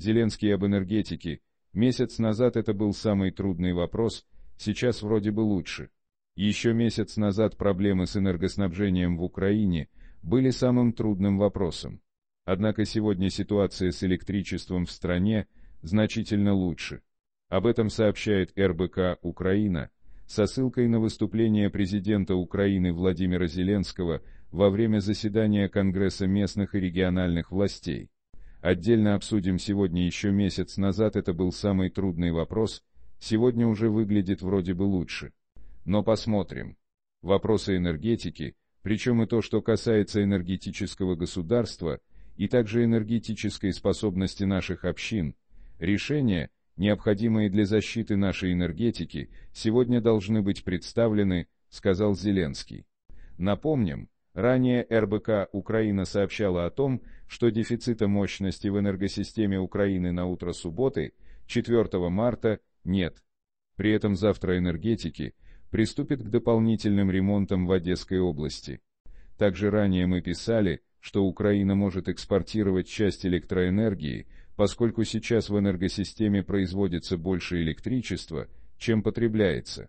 Зеленский об энергетике. Месяц назад это был самый трудный вопрос, сейчас вроде бы лучше. Еще месяц назад проблемы с энергоснабжением в Украине были самым трудным вопросом. Однако сегодня ситуация с электричеством в стране значительно лучше. Об этом сообщает РБК «Украина» со ссылкой на выступление президента Украины Владимира Зеленского во время заседания Конгресса местных и региональных властей. Отдельно обсудим сегодня еще месяц назад это был самый трудный вопрос, сегодня уже выглядит вроде бы лучше. Но посмотрим. Вопросы энергетики, причем и то, что касается энергетического государства, и также энергетической способности наших общин, решения, необходимые для защиты нашей энергетики, сегодня должны быть представлены, сказал Зеленский. Напомним, Ранее РБК Украина сообщала о том, что дефицита мощности в энергосистеме Украины на утро субботы, 4 марта, нет. При этом завтра энергетики приступят к дополнительным ремонтам в Одесской области. Также ранее мы писали, что Украина может экспортировать часть электроэнергии, поскольку сейчас в энергосистеме производится больше электричества, чем потребляется.